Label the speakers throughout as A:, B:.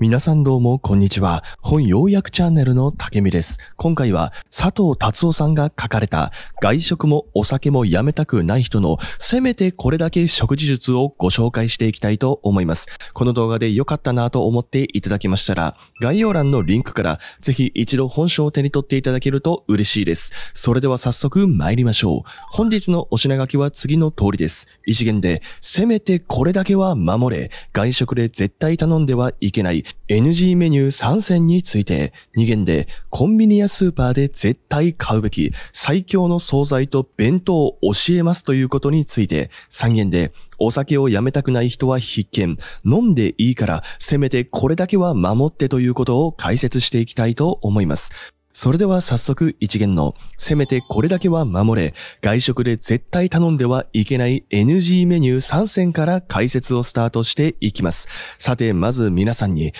A: 皆さんどうも、こんにちは。本要約チャンネルの竹見です。今回は、佐藤達夫さんが書かれた、外食もお酒もやめたくない人の、せめてこれだけ食事術をご紹介していきたいと思います。この動画で良かったなと思っていただきましたら、概要欄のリンクから、ぜひ一度本書を手に取っていただけると嬉しいです。それでは早速参りましょう。本日のお品書きは次の通りです。一元で、せめてこれだけは守れ、外食で絶対頼んではいけない、NG メニュー3選について、2件でコンビニやスーパーで絶対買うべき最強の惣菜と弁当を教えますということについて、3件でお酒をやめたくない人は必見。飲んでいいから、せめてこれだけは守ってということを解説していきたいと思います。それでは早速一元の、せめてこれだけは守れ、外食で絶対頼んではいけない NG メニュー3選から解説をスタートしていきます。さて、まず皆さんに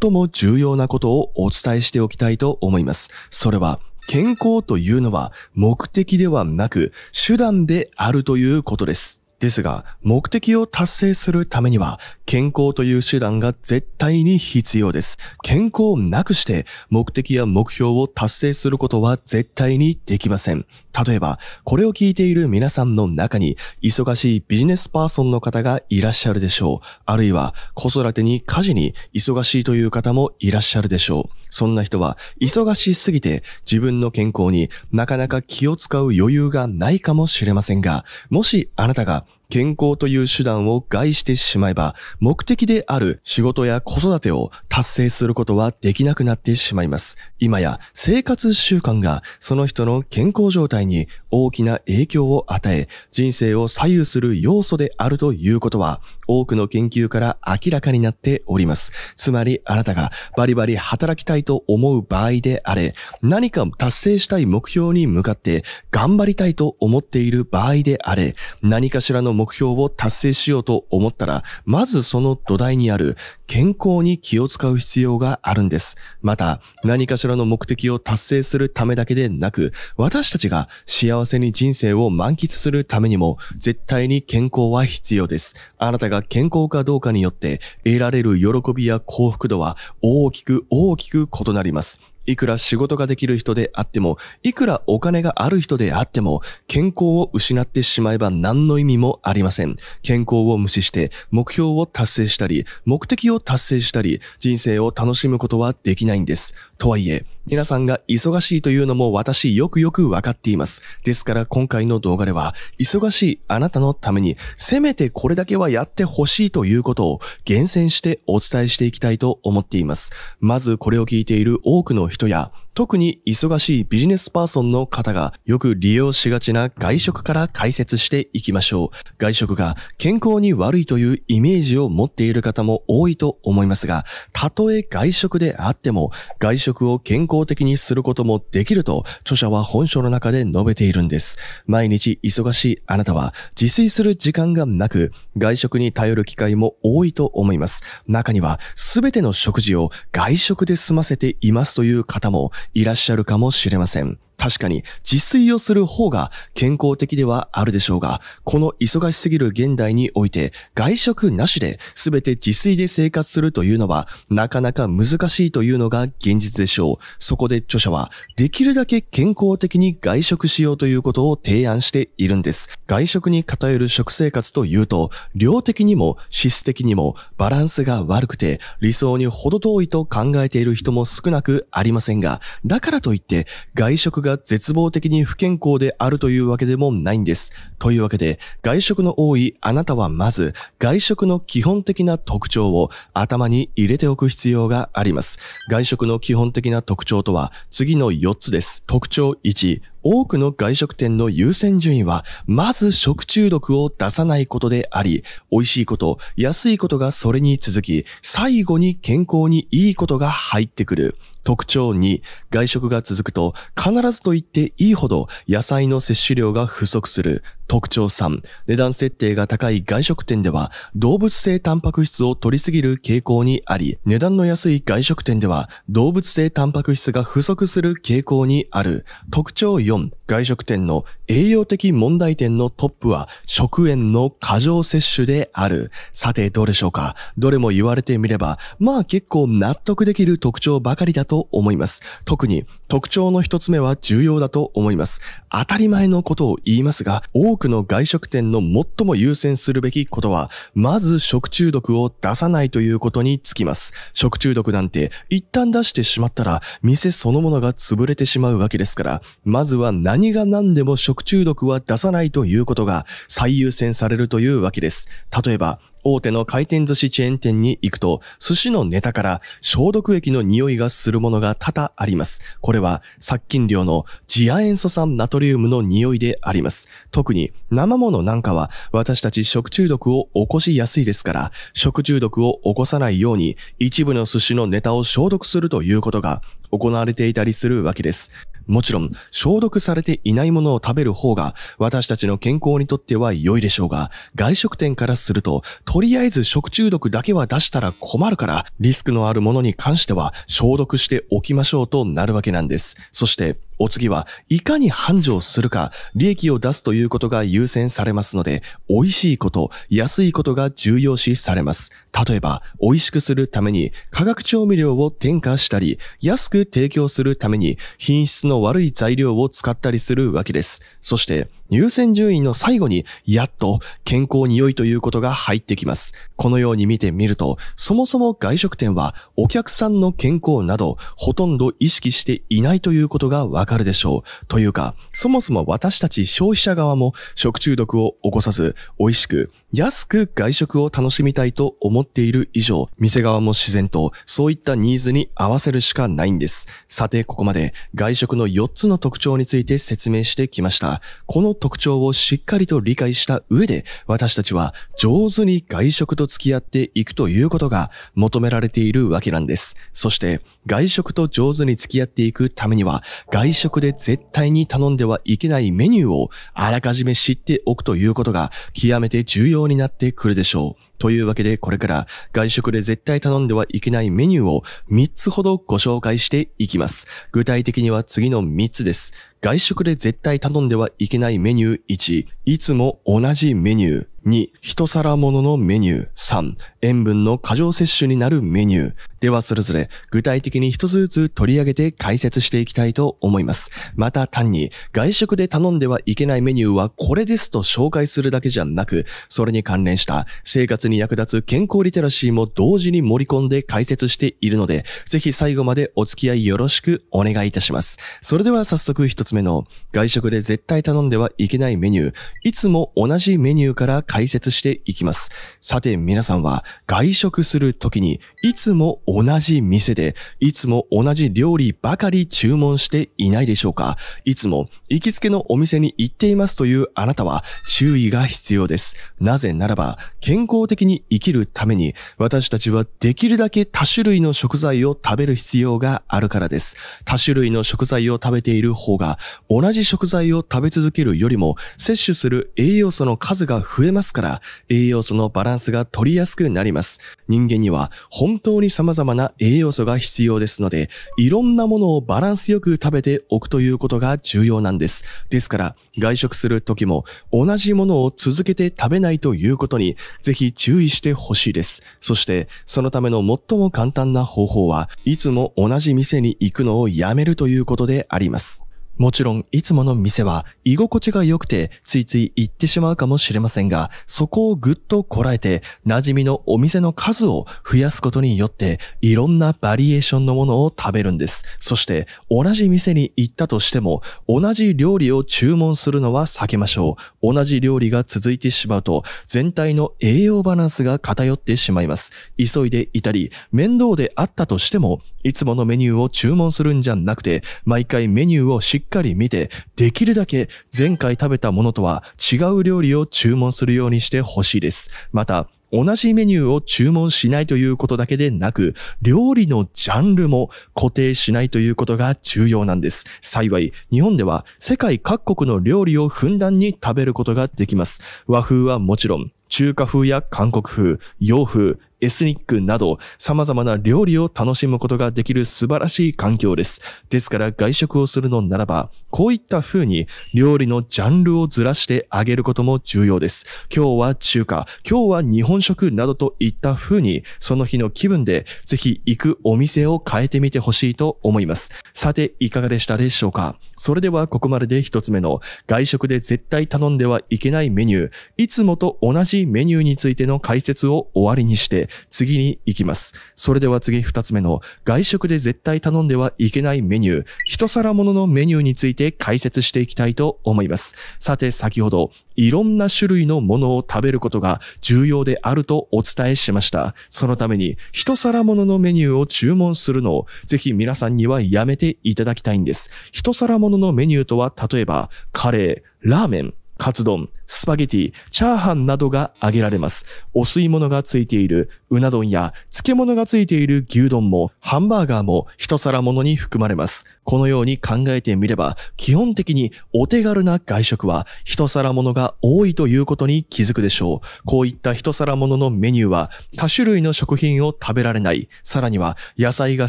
A: 最も重要なことをお伝えしておきたいと思います。それは、健康というのは目的ではなく手段であるということです。ですが、目的を達成するためには、健康という手段が絶対に必要です。健康をなくして、目的や目標を達成することは絶対にできません。例えば、これを聞いている皆さんの中に、忙しいビジネスパーソンの方がいらっしゃるでしょう。あるいは、子育てに家事に忙しいという方もいらっしゃるでしょう。そんな人は忙しすぎて自分の健康になかなか気を使う余裕がないかもしれませんが、もしあなたが健康という手段を害してしまえば、目的である仕事や子育てを達成することはできなくなってしまいます。今や生活習慣がその人の健康状態に大きな影響を与え、人生を左右する要素であるということは、多くの研究から明らかになっております。つまり、あなたがバリバリ働きたいと思う場合であれ、何か達成したい目標に向かって頑張りたいと思っている場合であれ、何かしらの目目標を達成しようと思ったら、まずその土台にある健康に気を使う必要があるんです。また、何かしらの目的を達成するためだけでなく、私たちが幸せに人生を満喫するためにも、絶対に健康は必要です。あなたが健康かどうかによって、得られる喜びや幸福度は大きく大きく異なります。いくら仕事ができる人であっても、いくらお金がある人であっても、健康を失ってしまえば何の意味もありません。健康を無視して、目標を達成したり、目的を達成したり、人生を楽しむことはできないんです。とはいえ、皆さんが忙しいというのも私よくよくわかっています。ですから今回の動画では、忙しいあなたのために、せめてこれだけはやってほしいということを厳選してお伝えしていきたいと思っています。まずこれを聞いている多くの人や、特に忙しいビジネスパーソンの方がよく利用しがちな外食から解説していきましょう。外食が健康に悪いというイメージを持っている方も多いと思いますが、たとえ外食であっても外食を健康的にすることもできると著者は本書の中で述べているんです。毎日忙しいあなたは自炊する時間がなく外食に頼る機会も多いと思います。中には全ての食事を外食で済ませていますという方もいらっしゃるかもしれません。確かに自炊をする方が健康的ではあるでしょうが、この忙しすぎる現代において外食なしで全て自炊で生活するというのはなかなか難しいというのが現実でしょう。そこで著者はできるだけ健康的に外食しようということを提案しているんです。外食に偏る食生活というと、量的にも質的にもバランスが悪くて理想に程遠いと考えている人も少なくありませんが、だからといって外食がが絶望的に不健康であるというわけでもないんです。というわけで、外食の多いあなたはまず、外食の基本的な特徴を頭に入れておく必要があります。外食の基本的な特徴とは、次の4つです。特徴1、多くの外食店の優先順位は、まず食中毒を出さないことであり、美味しいこと、安いことがそれに続き、最後に健康にいいことが入ってくる。特徴2、外食が続くと必ずと言っていいほど野菜の摂取量が不足する。特徴3、値段設定が高い外食店では動物性タンパク質を取りすぎる傾向にあり、値段の安い外食店では動物性タンパク質が不足する傾向にある。特徴4、外食店の栄養的問題点のトップは食塩の過剰摂取である。さてどうでしょうかどれも言われてみれば、まあ結構納得できる特徴ばかりだと思います。特に特徴の一つ目は重要だと思います。当たり前のことを言いますが、多くくの外食店の最も優先するべきことは、まず食中毒を出さないということにつきます。食中毒なんて一旦出してしまったら、店そのものが潰れてしまうわけですから、まずは何が何でも食中毒は出さないということが最優先されるというわけです。例えば、大手の回転寿司チェーン店に行くと、寿司のネタから消毒液の匂いがするものが多々あります。これは殺菌量の次亜塩素酸ナトリウムの匂いであります。特に生ものなんかは私たち食中毒を起こしやすいですから、食中毒を起こさないように一部の寿司のネタを消毒するということが行われていたりするわけです。もちろん、消毒されていないものを食べる方が、私たちの健康にとっては良いでしょうが、外食店からすると、とりあえず食中毒だけは出したら困るから、リスクのあるものに関しては、消毒しておきましょうとなるわけなんです。そして、お次はいかに繁盛するか、利益を出すということが優先されますので、美味しいこと、安いことが重要視されます。例えば、美味しくするために化学調味料を添加したり、安く提供するために品質の悪い材料を使ったりするわけです。そして、優先順位の最後に、やっと健康に良いということが入ってきます。このように見てみると、そもそも外食店はお客さんの健康など、ほとんど意識していないということがわかるでしょう。というか、そもそも私たち消費者側も食中毒を起こさず、美味しく、安く外食を楽しみたいと思っている以上、店側も自然とそういったニーズに合わせるしかないんです。さて、ここまで外食の4つの特徴について説明してきました。この特徴をしっかりと理解した上で、私たちは上手に外食と付き合っていくということが求められているわけなんです。そして、外食と上手に付き合っていくためには、外食で絶対に頼んではいけないメニューをあらかじめ知っておくということが極めて重要よになってくるでしょう。というわけでこれから外食で絶対頼んではいけないメニューを3つほどご紹介していきます。具体的には次の3つです。外食で絶対頼んではいけないメニュー1、いつも同じメニュー。2、一皿もののメニュー。3、塩分の過剰摂取になるメニュー。ではそれぞれ具体的に一つずつ取り上げて解説していきたいと思います。また単に外食で頼んではいけないメニューはこれですと紹介するだけじゃなく、それに関連した生活に役立つ健康リテラシーも同時に盛り込んで解説しているので、ぜひ最後までお付き合いよろしくお願いいたします。それでは早速一つ目の外食で絶対頼んではいけないメニュー。いつも同じメニューから解説していきます。さて皆さんは外食するときにいつも同じ店でいつも同じ料理ばかり注文していないでしょうかいつも行きつけのお店に行っていますというあなたは注意が必要です。なぜならば健康的に生きるために私たちはできるだけ多種類の食材を食べる必要があるからです。多種類の食材を食べている方が同じ食材を食べ続けるよりも摂取する栄養素の数が増えますますから、栄養素のバランスが取りやすくなります。人間には本当に様々な栄養素が必要ですので、いろんなものをバランスよく食べておくということが重要なんです。ですから、外食する時も同じものを続けて食べないということに、ぜひ注意してほしいです。そして、そのための最も簡単な方法は、いつも同じ店に行くのをやめるということであります。もちろん、いつもの店は居心地が良くて、ついつい行ってしまうかもしれませんが、そこをぐっとこらえて、馴染みのお店の数を増やすことによって、いろんなバリエーションのものを食べるんです。そして、同じ店に行ったとしても、同じ料理を注文するのは避けましょう。同じ料理が続いてしまうと、全体の栄養バランスが偏ってしまいます。急いでいたり、面倒であったとしても、いつものメニューを注文するんじゃなくて、毎回メニューをしっっかり見て、できるだけ前回食べたものとは違う料理を注文するようにしてほしいです。また、同じメニューを注文しないということだけでなく、料理のジャンルも固定しないということが重要なんです。幸い、日本では世界各国の料理をふんだんに食べることができます。和風はもちろん、中華風や韓国風、洋風、エスニックなど様々な料理を楽しむことができる素晴らしい環境です。ですから外食をするのならば、こういった風に料理のジャンルをずらしてあげることも重要です。今日は中華、今日は日本食などといった風に、その日の気分でぜひ行くお店を変えてみてほしいと思います。さて、いかがでしたでしょうかそれではここまでで一つ目の外食で絶対頼んではいけないメニュー、いつもと同じメニューについての解説を終わりにして、次に行きます。それでは次2つ目の外食で絶対頼んではいけないメニュー、一皿もののメニューについて解説していきたいと思います。さて先ほど、いろんな種類のものを食べることが重要であるとお伝えしました。そのために、一皿もののメニューを注文するのを、ぜひ皆さんにはやめていただきたいんです。一皿もののメニューとは、例えば、カレー、ラーメン、カツ丼、スパゲティ、チャーハンなどが挙げられます。お吸い物がついているうな丼や漬物がついている牛丼もハンバーガーも一皿ものに含まれます。このように考えてみれば、基本的にお手軽な外食は一皿ものが多いということに気づくでしょう。こういった一皿もののメニューは多種類の食品を食べられない、さらには野菜が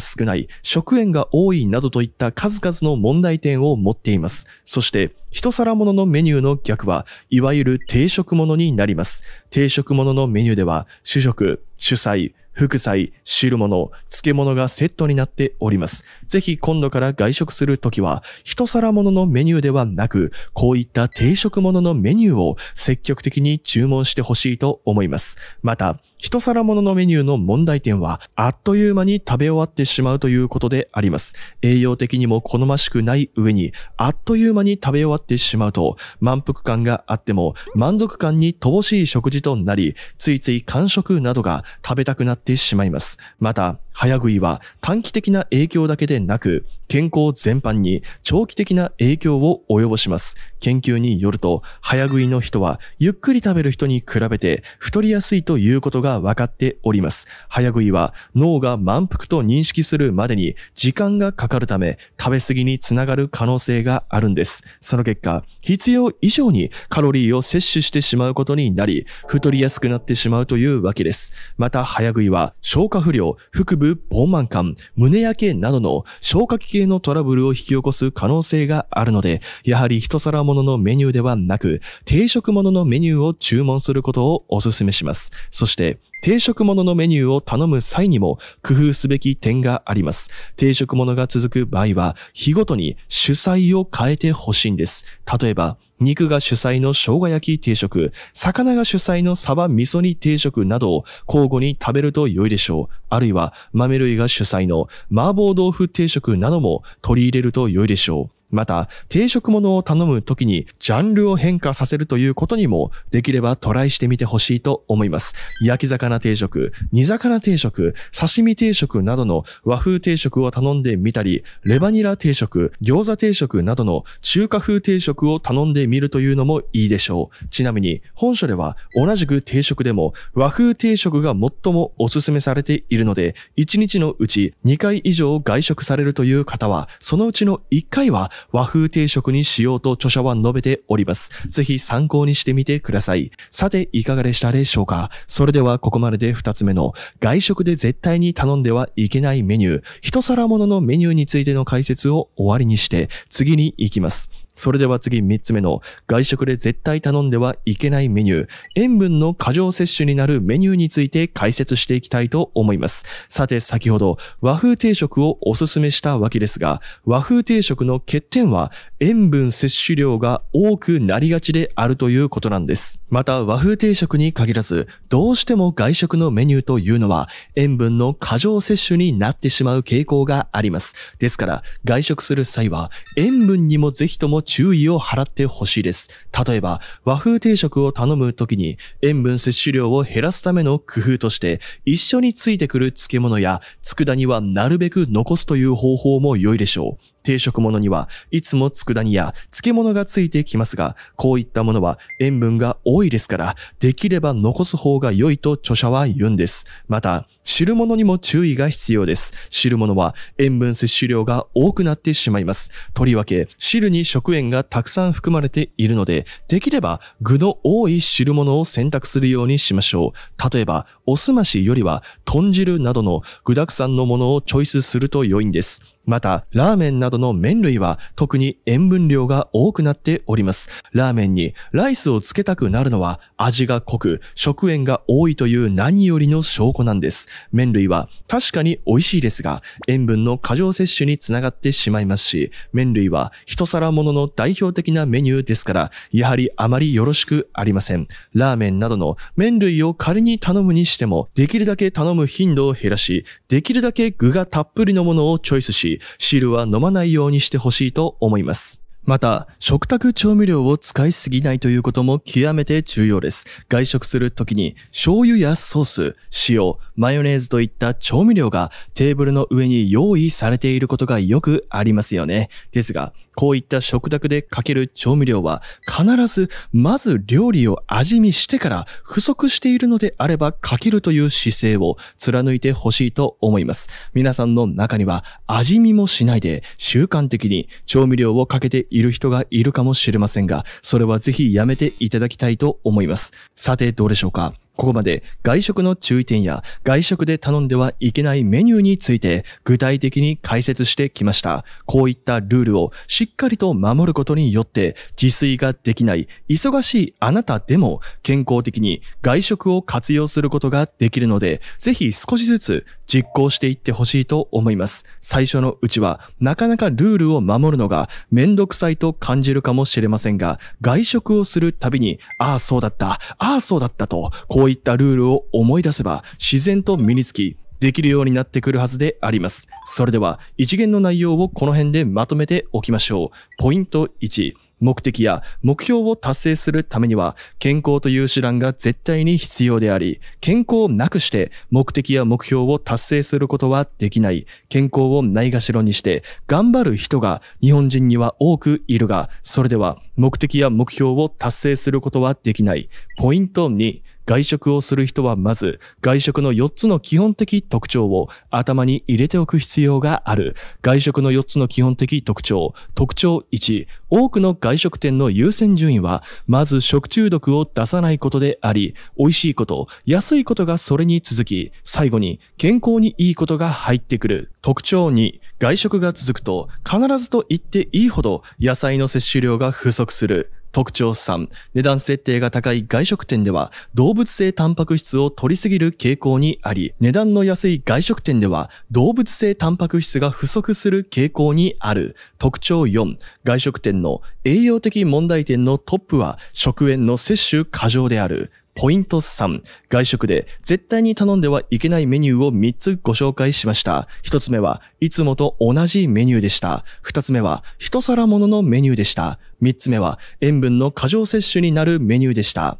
A: 少ない、食塩が多いなどといった数々の問題点を持っています。そして、一皿もののメニューの逆は、いわゆるわゆる定食物になります。定食物のメニューでは、主食、主菜、副菜、汁物、漬物がセットになっております。ぜひ今度から外食するときは、一皿物のメニューではなく、こういった定食物のメニューを積極的に注文してほしいと思います。また、一皿物のメニューの問題点は、あっという間に食べ終わってしまうということであります。栄養的にも好ましくない上に、あっという間に食べ終わってしまうと、満腹感があっても、満足感に乏しい食事となり、ついつい完食などが食べたくなってってしまいます。また、早食いは短期的な影響だけでなく、健康全般に長期的な影響を及ぼします。研究によると、早食いの人はゆっくり食べる人に比べて太りやすいということが分かっております。早食いは脳が満腹と認識するまでに時間がかかるため、食べ過ぎにつながる可能性があるんです。その結果、必要以上にカロリーを摂取してしまうことになり、太りやすくなってしまうというわけです。また、早食いは消化不良、腹部ぶ、膨慢感、胸焼けなどの消化器系のトラブルを引き起こす可能性があるので、やはり一皿物のメニューではなく、定食物のメニューを注文することをお勧めします。そして、定食物のメニューを頼む際にも工夫すべき点があります。定食物が続く場合は、日ごとに主菜を変えてほしいんです。例えば、肉が主菜の生姜焼き定食、魚が主菜のサバ味噌煮定食などを交互に食べると良いでしょう。あるいは豆類が主菜の麻婆豆腐定食なども取り入れると良いでしょう。また、定食物を頼む時にジャンルを変化させるということにも、できればトライしてみてほしいと思います。焼き魚定食、煮魚定食、刺身定食などの和風定食を頼んでみたり、レバニラ定食、餃子定食などの中華風定食を頼んでみるというのもいいでしょう。ちなみに、本書では同じく定食でも和風定食が最もおすすめされているので、1日のうち2回以上外食されるという方は、そのうちの1回は和風定食にしようと著者は述べております。ぜひ参考にしてみてください。さて、いかがでしたでしょうかそれではここまでで二つ目の外食で絶対に頼んではいけないメニュー、一皿もののメニューについての解説を終わりにして、次に行きます。それでは次3つ目の外食で絶対頼んではいけないメニュー、塩分の過剰摂取になるメニューについて解説していきたいと思います。さて先ほど和風定食をおすすめしたわけですが、和風定食の欠点は塩分摂取量が多くなりがちであるということなんです。また和風定食に限らず、どうしても外食のメニューというのは塩分の過剰摂取になってしまう傾向があります。ですから、外食する際は塩分にもぜひとも注意を払ってほしいです。例えば、和風定食を頼むときに塩分摂取量を減らすための工夫として、一緒についてくる漬物や佃煮はなるべく残すという方法も良いでしょう。定食物にはいつも佃煮や漬物がついてきますが、こういったものは塩分が多いですから、できれば残す方が良いと著者は言うんです。また、汁物にも注意が必要です。汁物は塩分摂取量が多くなってしまいます。とりわけ、汁に食塩がたくさん含まれているので、できれば具の多い汁物を選択するようにしましょう。例えば、おすましよりは豚汁などの具沢山のものをチョイスすると良いんです。また、ラーメンなどの麺類は特に塩分量が多くなっております。ラーメンにライスをつけたくなるのは味が濃く、食塩が多いという何よりの証拠なんです。麺類は確かに美味しいですが、塩分の過剰摂取につながってしまいますし、麺類は一皿ものの代表的なメニューですから、やはりあまりよろしくありません。ラーメンなどの麺類を仮に頼むにしても、できるだけ頼む頻度を減らし、できるだけ具がたっぷりのものをチョイスし、汁は飲まないようにしてほしいと思います。また、食卓調味料を使いすぎないということも極めて重要です。外食するときに、醤油やソース、塩、マヨネーズといった調味料がテーブルの上に用意されていることがよくありますよね。ですが、こういった食卓でかける調味料は必ずまず料理を味見してから不足しているのであればかけるという姿勢を貫いてほしいと思います。皆さんの中には味見もしないで習慣的に調味料をかけている人がいるかもしれませんが、それはぜひやめていただきたいと思います。さてどうでしょうかここまで外食の注意点や外食で頼んではいけないメニューについて具体的に解説してきました。こういったルールをしっかりと守ることによって自炊ができない忙しいあなたでも健康的に外食を活用することができるのでぜひ少しずつ実行していってほしいと思います。最初のうちはなかなかルールを守るのがめんどくさいと感じるかもしれませんが外食をするたびにああそうだった、ああそうだったとこうこういったルールを思い出せば自然と身につき、できるようになってくるはずであります。それでは、一元の内容をこの辺でまとめておきましょう。ポイント1。目的や目標を達成するためには健康という手段が絶対に必要であり、健康をなくして目的や目標を達成することはできない。健康をないがしろにして頑張る人が日本人には多くいるが、それでは目的や目標を達成することはできない。ポイント2。外食をする人はまず、外食の4つの基本的特徴を頭に入れておく必要がある。外食の4つの基本的特徴。特徴1、多くの外食店の優先順位は、まず食中毒を出さないことであり、美味しいこと、安いことがそれに続き、最後に健康にいいことが入ってくる。特徴2、外食が続くと、必ずと言っていいほど野菜の摂取量が不足する。特徴3、値段設定が高い外食店では動物性タンパク質を取りすぎる傾向にあり、値段の安い外食店では動物性タンパク質が不足する傾向にある。特徴4、外食店の栄養的問題点のトップは食塩の摂取過剰である。ポイント3、外食で絶対に頼んではいけないメニューを3つご紹介しました。1つ目はいつもと同じメニューでした。2つ目は一皿もののメニューでした。3つ目は塩分の過剰摂取になるメニューでした。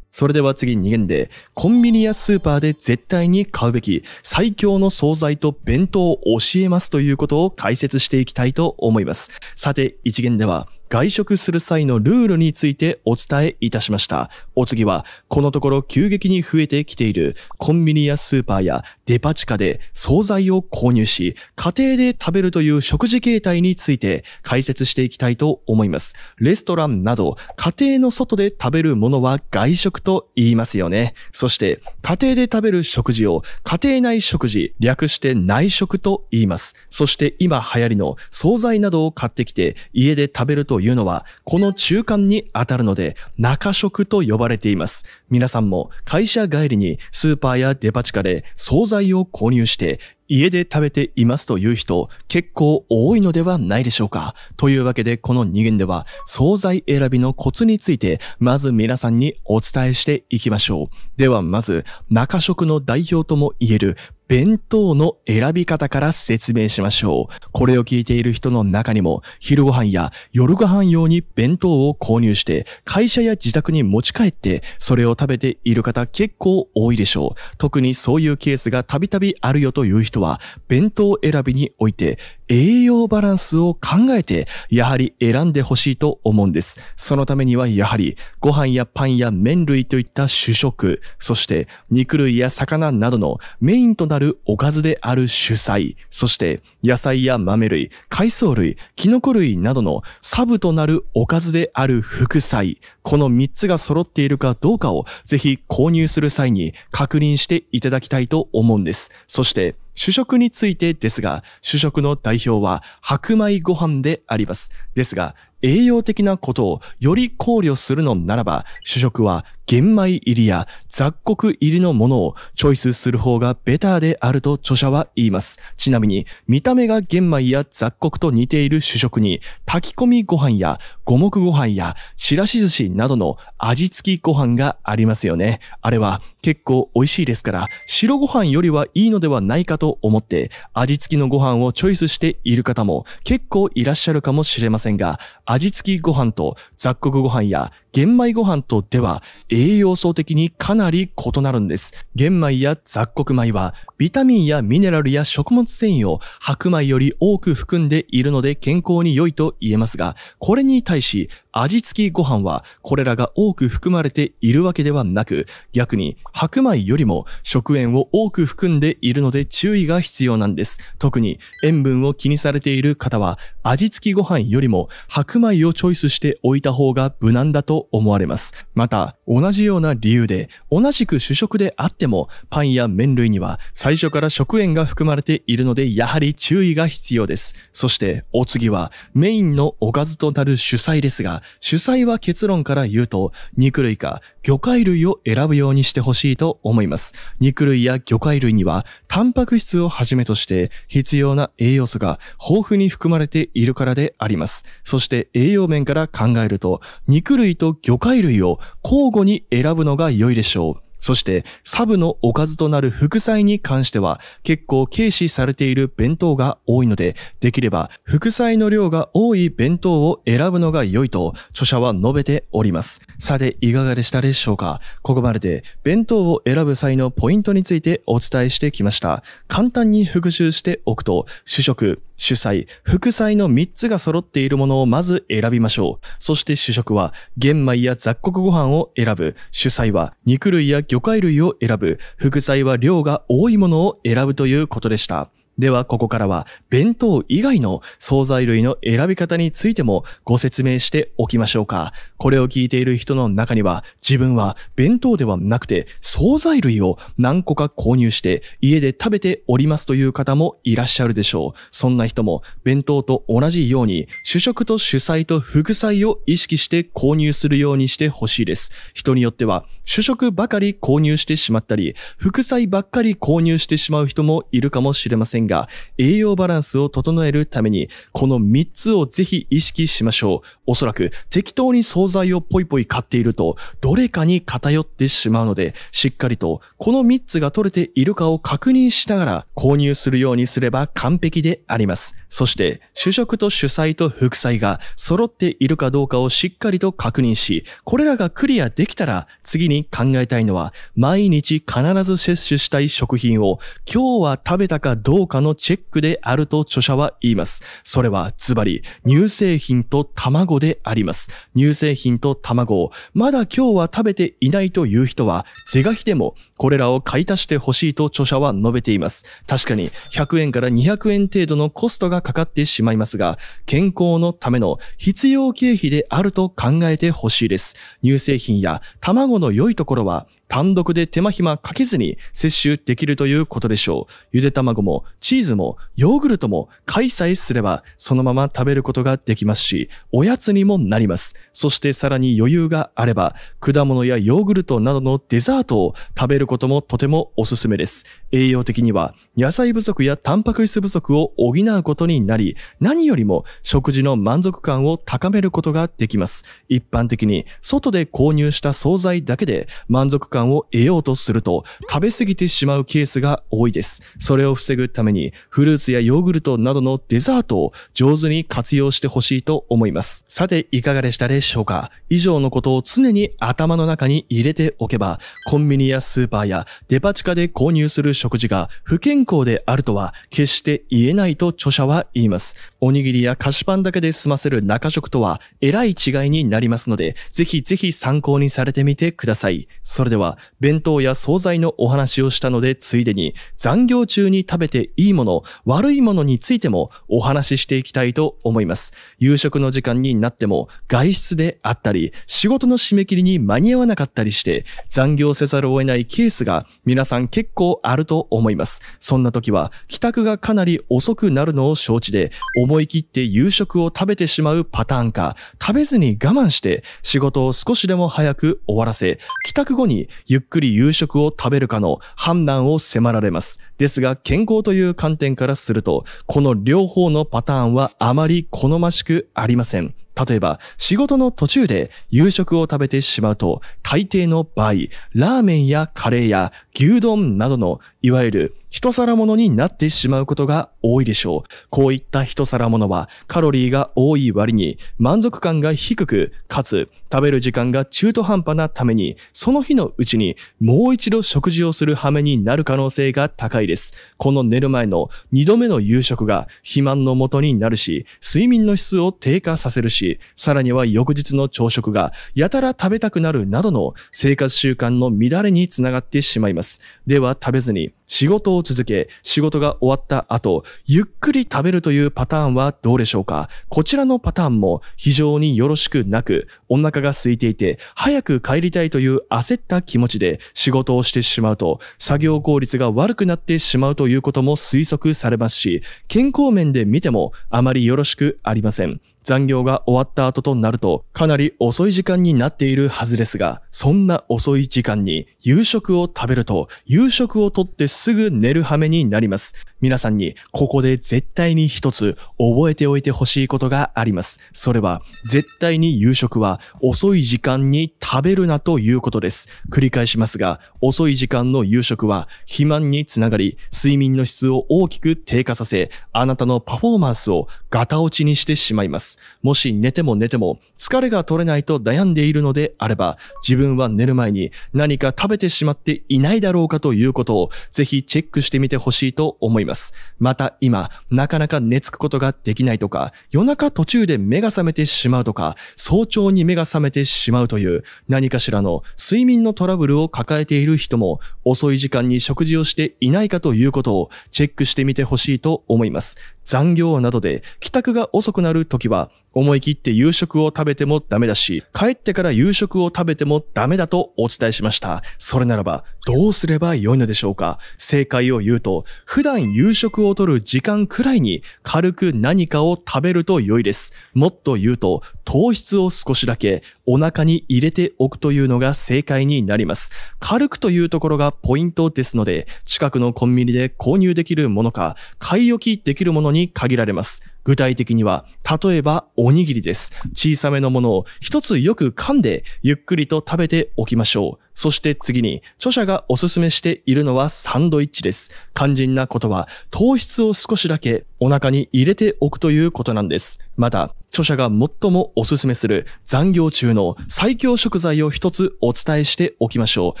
A: それでは次2限で、コンビニやスーパーで絶対に買うべき最強の惣菜と弁当を教えますということを解説していきたいと思います。さて1限では、外食する際のルールについてお伝えいたしました。お次は、このところ急激に増えてきているコンビニやスーパーやデパ地下で惣菜を購入し、家庭で食べるという食事形態について解説していきたいと思います。レストランなど、家庭の外で食べるものは外食と言いますよね。そして、家庭で食べる食事を家庭内食事、略して内食と言います。そして今流行りの惣菜などを買ってきて、家で食べるとというのは、この中間に当たるので、中食と呼ばれています。皆さんも会社帰りにスーパーやデパ地下で惣菜を購入して、家で食べていますという人結構多いのではないでしょうか。というわけでこの2限では惣菜選びのコツについてまず皆さんにお伝えしていきましょう。ではまず中食の代表とも言える弁当の選び方から説明しましょう。これを聞いている人の中にも、昼ご飯や夜ご飯用に弁当を購入して、会社や自宅に持ち帰って、それを食べている方結構多いでしょう。特にそういうケースがたびたびあるよという人は、弁当選びにおいて、栄養バランスを考えて、やはり選んでほしいと思うんです。そのためには、やはり、ご飯やパンや麺類といった主食、そして、肉類や魚などのメインとなるたるおかずである主菜、そして野菜や豆類、海藻類、キノコ類などのサブとなるおかずである副菜、この3つが揃っているかどうかをぜひ購入する際に確認していただきたいと思うんです。そして、主食についてですが、主食の代表は白米ご飯であります。ですが、栄養的なことをより考慮するのならば、主食は玄米入りや雑穀入りのものをチョイスする方がベターであると著者は言います。ちなみに、見た目が玄米や雑穀と似ている主食に、炊き込みご飯や五目ご飯やちらし寿司などの味付きご飯がありますよね。あれは結構美味しいですから、白ご飯よりはいいのではないかと思って、味付きのご飯をチョイスしている方も結構いらっしゃるかもしれませんが、味付きご飯と雑穀ご飯や玄米ご飯とでは、栄養素的にかなり異なるんです。玄米や雑穀米はビタミンやミネラルや食物繊維を白米より多く含んでいるので健康に良いと言えますが、これに対し味付きご飯はこれらが多く含まれているわけではなく、逆に白米よりも食塩を多く含んでいるので注意が必要なんです。特に塩分を気にされている方は味付きご飯よりも白米をチョイスしておいた方が無難だと思われます。また、同じような理由で同じく主食であってもパンや麺類には最初から食塩が含まれているので、やはり注意が必要です。そして、お次は、メインのおかずとなる主菜ですが、主菜は結論から言うと、肉類か魚介類を選ぶようにしてほしいと思います。肉類や魚介類には、タンパク質をはじめとして、必要な栄養素が豊富に含まれているからであります。そして、栄養面から考えると、肉類と魚介類を交互に選ぶのが良いでしょう。そして、サブのおかずとなる副菜に関しては、結構軽視されている弁当が多いので、できれば副菜の量が多い弁当を選ぶのが良いと、著者は述べております。さて、いかがでしたでしょうかここまでで、弁当を選ぶ際のポイントについてお伝えしてきました。簡単に復習しておくと、主食、主菜、副菜の3つが揃っているものをまず選びましょう。そして主食は、玄米や雑穀ご飯を選ぶ。主菜は、肉類や魚介類を選ぶ、副菜は量が多いものを選ぶということでした。では、ここからは、弁当以外の惣菜類の選び方についてもご説明しておきましょうか。これを聞いている人の中には、自分は弁当ではなくて、惣菜類を何個か購入して、家で食べておりますという方もいらっしゃるでしょう。そんな人も、弁当と同じように、主食と主菜と副菜を意識して購入するようにしてほしいです。人によっては、主食ばかり購入してしまったり、副菜ばっかり購入してしまう人もいるかもしれませんが栄養バランスを整えるために、この3つをぜひ意識しましょう。おそらく適当に惣菜をポイポイ買っていると、どれかに偏ってしまうので、しっかりとこの3つが取れているかを確認しながら購入するようにすれば完璧であります。そして、主食と主菜と副菜が揃っているかどうかをしっかりと確認し、これらがクリアできたら次に考えたいのは、毎日必ず摂取したい食品を今日は食べたかどうかかのチェックであると著者は言います。それはズバリ乳製品と卵であります。乳製品と卵をまだ今日は食べていないという人は是が非でもこれらを買い足してほしいと著者は述べています。確かに100円から200円程度のコストがかかってしまいますが、健康のための必要経費であると考えてほしいです。乳製品や卵の良いところは単独で手間暇かけずに摂取できるということでしょう。ゆで卵もチーズもヨーグルトも開催すればそのまま食べることができますし、おやつにもなります。そしてさらに余裕があれば、果物やヨーグルトなどのデザートを食べることもとてもおすすめです。栄養的には野菜不足やタンパク質不足を補うことになり、何よりも食事の満足感を高めることができます。一般的に外で購入した惣菜だけで満足感を得ようとすると食べ過ぎてしまうケースが多いです。それを防ぐためにフルーツやヨーグルトなどのデザートを上手に活用してほしいと思います。さて、いかがでしたでしょうか以上のことを常に頭の中に入れておけば、コンビニやスーパーやデパ地下で購入する食事が不健康行であるとは決して言えないと著者は言います。おにぎりや菓子パンだけで済ませる中食とはえらい違いになりますので、ぜひぜひ参考にされてみてください。それでは、弁当や惣菜のお話をしたので、ついでに残業中に食べていいもの、悪いものについてもお話ししていきたいと思います。夕食の時間になっても外出であったり、仕事の締め切りに間に合わなかったりして、残業せざるを得ないケースが皆さん結構あると思います。そんな時は、帰宅がかなり遅くなるのを承知で、思い切って夕食を食べてしまうパターンか、食べずに我慢して仕事を少しでも早く終わらせ、帰宅後にゆっくり夕食を食べるかの判断を迫られます。ですが、健康という観点からすると、この両方のパターンはあまり好ましくありません。例えば、仕事の途中で夕食を食べてしまうと、大抵の場合、ラーメンやカレーや牛丼などの、いわゆる一皿物になってしまうことが多いでしょう。こういった一皿物はカロリーが多い割に満足感が低く、かつ食べる時間が中途半端なために、その日のうちにもう一度食事をする羽目になる可能性が高いです。この寝る前の2度目の夕食が肥満の元になるし、睡眠の質を低下させるし、さらには翌日の朝食がやたら食べたくなるなどの生活習慣の乱れにつながってしまいます。では食べずに仕事を続け、仕事が終わった後、ゆっくり食べるというパターンはどうでしょうかこちらのパターンも非常によろしくなく、お腹が空いていて、早く帰りたいという焦った気持ちで仕事をしてしまうと、作業効率が悪くなってしまうということも推測されますし、健康面で見てもあまりよろしくありません。残業が終わった後となると、かなり遅い時間になっているはずですが、そんな遅い時間に夕食を食べると、夕食をとってすぐ寝る羽目になります。皆さんにここで絶対に一つ覚えておいてほしいことがあります。それは絶対に夕食は遅い時間に食べるなということです。繰り返しますが、遅い時間の夕食は肥満につながり、睡眠の質を大きく低下させ、あなたのパフォーマンスをガタ落ちにしてしまいます。もし寝ても寝ても疲れが取れないと悩んでいるのであれば、自分は寝る前に何か食べてしまっていないだろうかということをぜひチェックしてみてほしいと思います。ます。また今、なかなか寝つくことができないとか、夜中途中で目が覚めてしまうとか、早朝に目が覚めてしまうという何かしらの睡眠のトラブルを抱えている人も遅い時間に食事をしていないかということをチェックしてみてほしいと思います。残業などで帰宅が遅くなる時は、思い切って夕食を食べてもダメだし、帰ってから夕食を食べてもダメだとお伝えしました。それならば、どうすれば良いのでしょうか正解を言うと、普段夕食をとる時間くらいに軽く何かを食べると良いです。もっと言うと、糖質を少しだけお腹に入れておくというのが正解になります。軽くというところがポイントですので、近くのコンビニで購入できるものか、買い置きできるものに限られます。具体的には、例えばおにぎりです。小さめのものを一つよく噛んで、ゆっくりと食べておきましょう。そして次に、著者がおすすめしているのはサンドイッチです。肝心なことは、糖質を少しだけお腹に入れておくということなんです。また、著者が最もおすすめする残業中の最強食材を一つお伝えしておきましょう。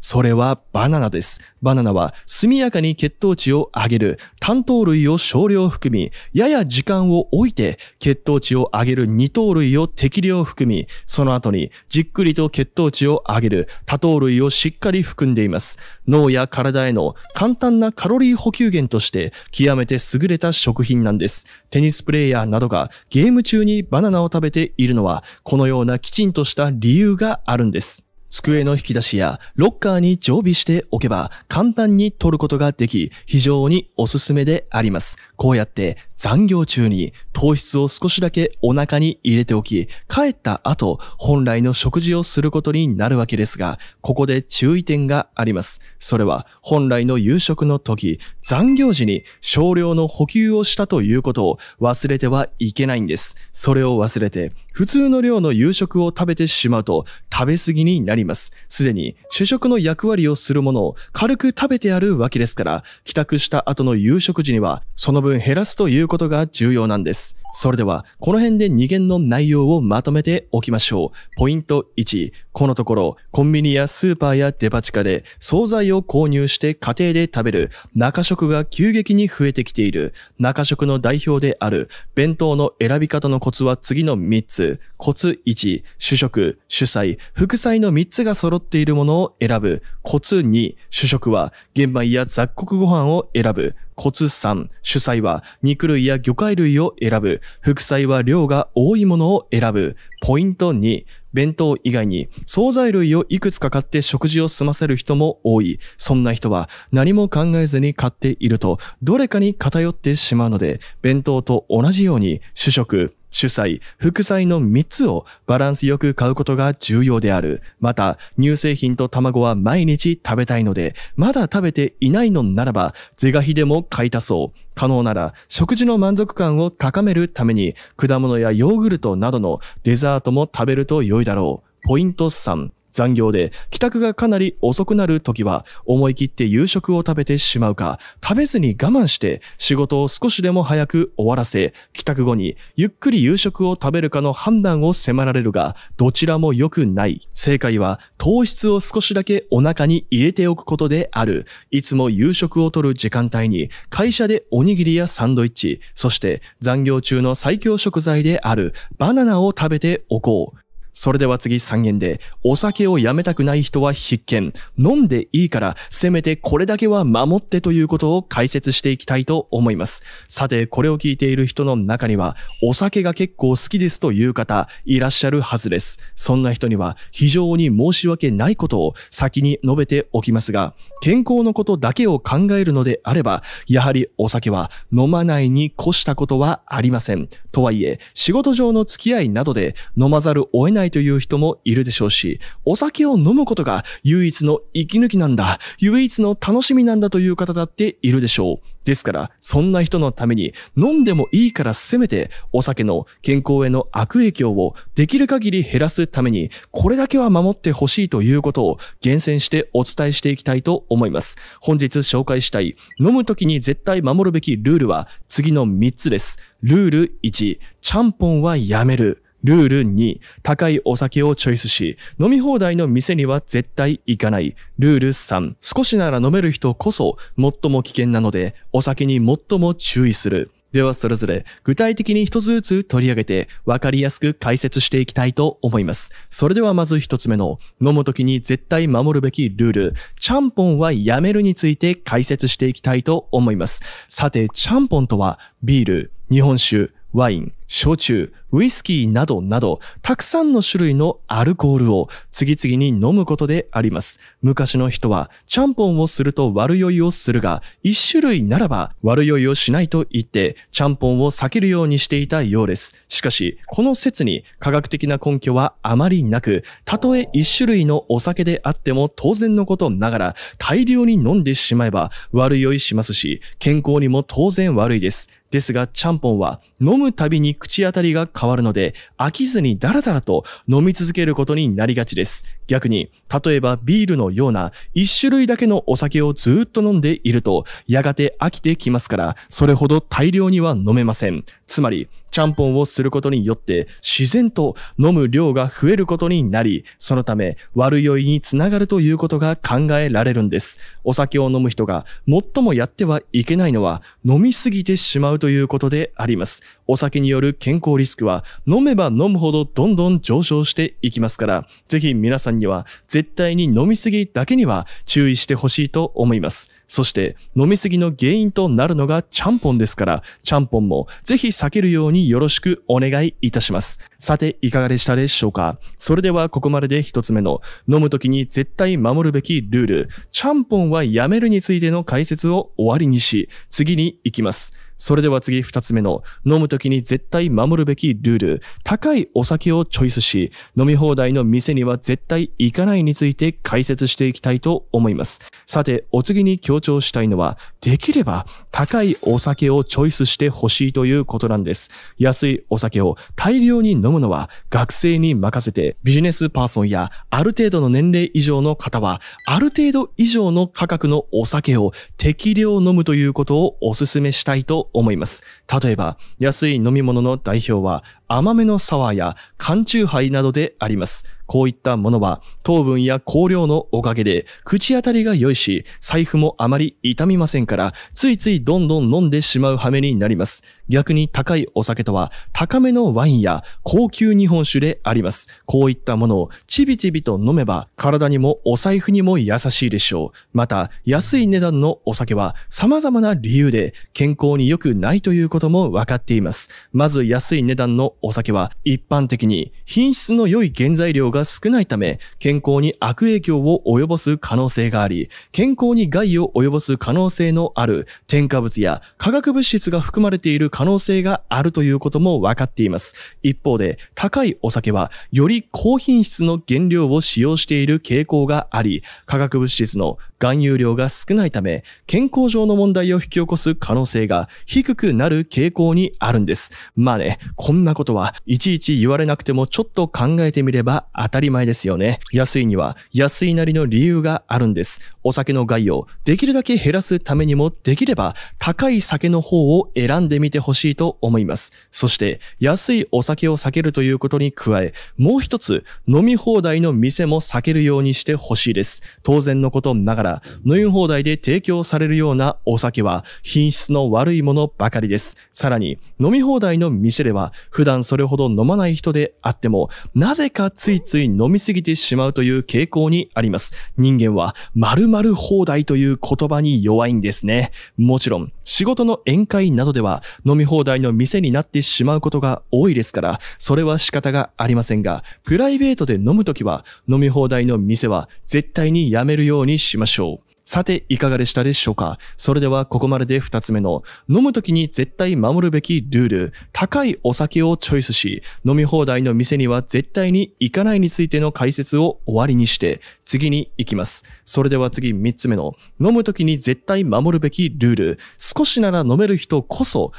A: それはバナナです。バナナは速やかに血糖値を上げる、単糖類を少量含み、やや時間をを置いて血糖値を上げる二糖類を適量含み、その後にじっくりと血糖値を上げる多糖類をしっかり含んでいます。脳や体への簡単なカロリー補給源として極めて優れた食品なんです。テニスプレイヤーなどがゲーム中にバナナを食べているのはこのようなきちんとした理由があるんです。机の引き出しやロッカーに常備しておけば簡単に取ることができ非常におすすめであります。こうやって残業中に糖質を少しだけお腹に入れておき、帰った後、本来の食事をすることになるわけですが、ここで注意点があります。それは、本来の夕食の時、残業時に少量の補給をしたということを忘れてはいけないんです。それを忘れて、普通の量の夕食を食べてしまうと、食べ過ぎになります。すでに、主食の役割をするものを軽く食べてあるわけですから、帰宅した後の夕食時には、その分減らすということが重要なんです。それでは、この辺で2弦の内容をまとめておきましょう。ポイント1、このところ、コンビニやスーパーやデパ地下で、惣菜を購入して家庭で食べる、中食が急激に増えてきている。中食の代表である、弁当の選び方のコツは次の3つ。コツ1、主食、主菜、副菜の3つが揃っているものを選ぶ。コツ2、主食は、玄米や雑穀ご飯を選ぶ。コツさん、主菜は肉類や魚介類を選ぶ、副菜は量が多いものを選ぶ。ポイント2、弁当以外に惣菜類をいくつか買って食事を済ませる人も多い。そんな人は何も考えずに買っていると、どれかに偏ってしまうので、弁当と同じように主食、主菜、副菜の3つをバランスよく買うことが重要である。また、乳製品と卵は毎日食べたいので、まだ食べていないのならば、是が非でも買い足そう。可能なら、食事の満足感を高めるために、果物やヨーグルトなどのデザートも食べると良いだろう。ポイント3、残業で帰宅がかなり遅くなる時は思い切って夕食を食べてしまうか、食べずに我慢して仕事を少しでも早く終わらせ、帰宅後にゆっくり夕食を食べるかの判断を迫られるが、どちらも良くない。正解は糖質を少しだけお腹に入れておくことである。いつも夕食をとる時間帯に会社でおにぎりやサンドイッチ、そして残業中の最強食材であるバナナを食べておこう。それでは次3言で、お酒をやめたくない人は必見。飲んでいいから、せめてこれだけは守ってということを解説していきたいと思います。さて、これを聞いている人の中には、お酒が結構好きですという方、いらっしゃるはずです。そんな人には、非常に申し訳ないことを先に述べておきますが、健康のことだけを考えるのであれば、やはりお酒は飲まないに越したことはありません。とはいえ、仕事上の付き合いなどで飲まざるを得ないないという人もいるでしょうし、お酒を飲むことが唯一の息抜きなんだ、唯一の楽しみなんだという方だっているでしょう。ですから、そんな人のために飲んでもいいからせめてお酒の健康への悪影響をできる限り減らすために、これだけは守ってほしいということを厳選してお伝えしていきたいと思います。本日紹介したい飲む時に絶対守るべきルールは次の3つです。ルール1、ちゃんぽんはやめる。ルール2、高いお酒をチョイスし、飲み放題の店には絶対行かない。ルール3、少しなら飲める人こそ最も危険なので、お酒に最も注意する。ではそれぞれ具体的に一つずつ取り上げて分かりやすく解説していきたいと思います。それではまず一つ目の飲む時に絶対守るべきルール、ちゃんぽんはやめるについて解説していきたいと思います。さて、ちゃんぽんとはビール、日本酒、ワイン、焼酎、ウイスキーなどなど、たくさんの種類のアルコールを次々に飲むことであります。昔の人は、ちゃんぽんをすると悪酔いをするが、一種類ならば悪酔いをしないと言って、ちゃんぽんを避けるようにしていたようです。しかし、この説に科学的な根拠はあまりなく、たとえ一種類のお酒であっても当然のことながら、大量に飲んでしまえば悪酔いしますし、健康にも当然悪いです。ですが、ちゃんぽんは飲むたびに口当たりが変わるので、飽きずにダラダラと飲み続けることになりがちです。逆に、例えばビールのような一種類だけのお酒をずっと飲んでいると、やがて飽きてきますから、それほど大量には飲めません。つまり、ちゃんぽんをすることによって自然と飲む量が増えることになり、そのため悪酔いにつながるということが考えられるんです。お酒を飲む人が最もやってはいけないのは飲みすぎてしまうということであります。お酒による健康リスクは飲めば飲むほどどんどん上昇していきますから、ぜひ皆さんには絶対に飲みすぎだけには注意してほしいと思います。そして飲みすぎの原因となるのがちゃんぽんですから、ちゃんぽんもぜひ避けるようによろしくお願いいたします。さて、いかがでしたでしょうかそれではここまでで一つ目の飲むときに絶対守るべきルール、ちゃんぽんはやめるについての解説を終わりにし、次に行きます。それでは次2つ目の、飲むときに絶対守るべきルール、高いお酒をチョイスし、飲み放題の店には絶対行かないについて解説していきたいと思います。さて、お次に強調したいのは、できれば高いお酒をチョイスしてほしいということなんです。安いお酒を大量に飲むのは学生に任せて、ビジネスパーソンやある程度の年齢以上の方は、ある程度以上の価格のお酒を適量飲むということをお勧めしたいと思います。例えば、安い飲み物の代表は甘めのサワーや缶チューハイなどであります。こういったものは糖分や香料のおかげで口当たりが良いし、財布もあまり傷みませんから、ついついどんどん飲んでしまう羽目になります。逆に高いお酒とは高めのワインや高級日本酒であります。こういったものをちびちびと飲めば体にもお財布にも優しいでしょう。また、安い値段のお酒は様々な理由で健康に良くないということもわかっています。まず安い値段のお酒は一般的に品質の良い原材料が少ないため健康に悪影響を及ぼす可能性があり、健康に害を及ぼす可能性のある添加物や化学物質が含まれている可能性があるということも分かっています。一方で高いお酒はより高品質の原料を使用している傾向があり、化学物質の含有量が少ないため健康上の問題を引き起こす可能性が低くなる傾向にあるんです。まあね、こんなことは、いちいち言われなくてもちょっと考えてみれば当たり前ですよね。安いには安いなりの理由があるんです。お酒の害をできるだけ減らすためにも、できれば高い酒の方を選んでみてほしいと思います。そして、安いお酒を避けるということに加え、もう一つ、飲み放題の店も避けるようにしてほしいです。当然のことながら、飲み放題で提供されるようなお酒は品質の悪いものばかりです。さらに、飲み放題の店では、普段段それほど飲まない人であっても、なぜかついつい飲みすぎてしまうという傾向にあります。人間は〇〇放題という言葉に弱いんですね。もちろん、仕事の宴会などでは飲み放題の店になってしまうことが多いですから、それは仕方がありませんが、プライベートで飲むときは飲み放題の店は絶対にやめるようにしましょう。さて、いかがでしたでしょうかそれではここまでで二つ目の、飲む時に絶対守るべきルール、高いお酒をチョイスし、飲み放題の店には絶対に行かないについての解説を終わりにして、次に行きます。それでは次三つ目の、飲む時に絶対守るべきルール、少しなら飲める人こそ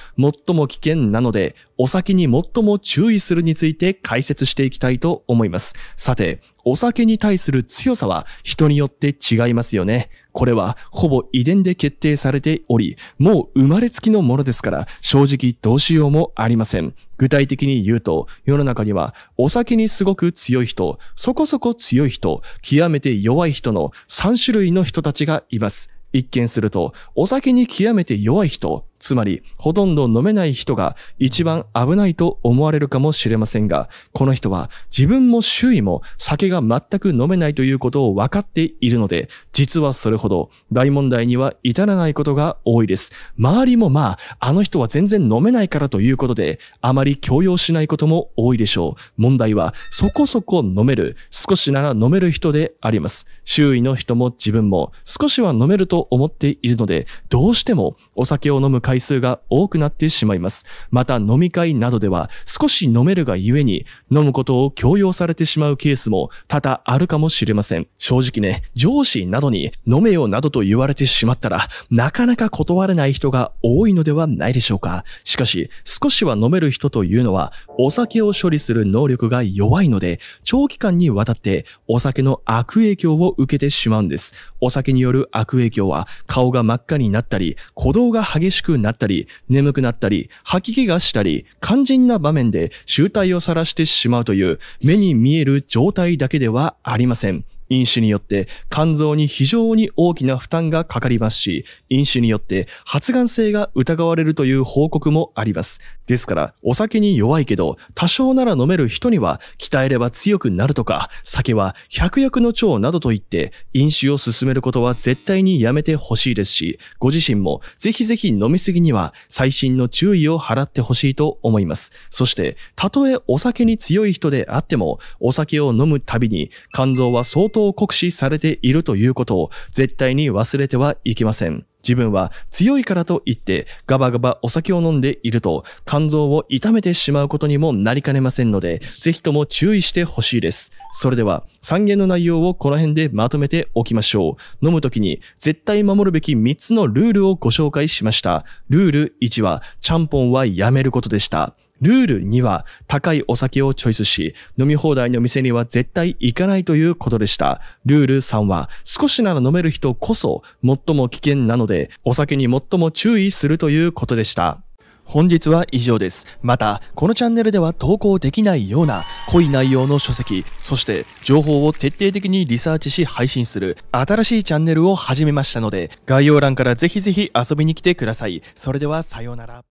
A: 最も危険なので、お酒に最も注意するについて解説していきたいと思います。さて、お酒に対する強さは人によって違いますよね。これはほぼ遺伝で決定されており、もう生まれつきのものですから、正直どうしようもありません。具体的に言うと、世の中には、お酒にすごく強い人、そこそこ強い人、極めて弱い人の3種類の人たちがいます。一見すると、お酒に極めて弱い人、つまり、ほとんど飲めない人が一番危ないと思われるかもしれませんが、この人は自分も周囲も酒が全く飲めないということを分かっているので、実はそれほど大問題には至らないことが多いです。周りもまあ、あの人は全然飲めないからということで、あまり強要しないことも多いでしょう。問題は、そこそこ飲める、少しなら飲める人であります。周囲の人も自分も少しは飲めると思っているので、どうしてもお酒を飲む回数が多くなってしまいます。また飲み会などでは少し飲めるがゆえに飲むことを強要されてしまうケースも多々あるかもしれません。正直ね、上司などに飲めよなどと言われてしまったらなかなか断れない人が多いのではないでしょうか。しかし少しは飲める人というのはお酒を処理する能力が弱いので長期間にわたってお酒の悪影響を受けてしまうんです。お酒による悪影響は顔が真っ赤になったり、鼓動が激しくになったり、眠くなったり、吐き気がしたり、肝心な場面で集体を晒してしまうという目に見える状態だけではありません。飲酒によって肝臓に非常に大きな負担がかかりますし、飲酒によって発がん性が疑われるという報告もあります。ですから、お酒に弱いけど、多少なら飲める人には鍛えれば強くなるとか、酒は百薬の長などと言って、飲酒を進めることは絶対にやめてほしいですし、ご自身もぜひぜひ飲みすぎには最新の注意を払ってほしいと思います。そして、たとえお酒に強い人であっても、お酒を飲むたびに肝臓は相当等酷使されているということを絶対に忘れてはいけません。自分は強いからと言ってガバガバお酒を飲んでいると肝臓を痛めてしまうことにもなりかねませんので、ぜひとも注意してほしいです。それでは、3言の内容をこの辺でまとめておきましょう。飲むときに絶対守るべき3つのルールをご紹介しました。ルール1は、ちゃんぽんはやめることでした。ルール2は高いお酒をチョイスし、飲み放題の店には絶対行かないということでした。ルール3は少しなら飲める人こそ最も危険なので、お酒に最も注意するということでした。本日は以上です。また、このチャンネルでは投稿できないような濃い内容の書籍、そして情報を徹底的にリサーチし配信する新しいチャンネルを始めましたので、概要欄からぜひぜひ遊びに来てください。それではさようなら。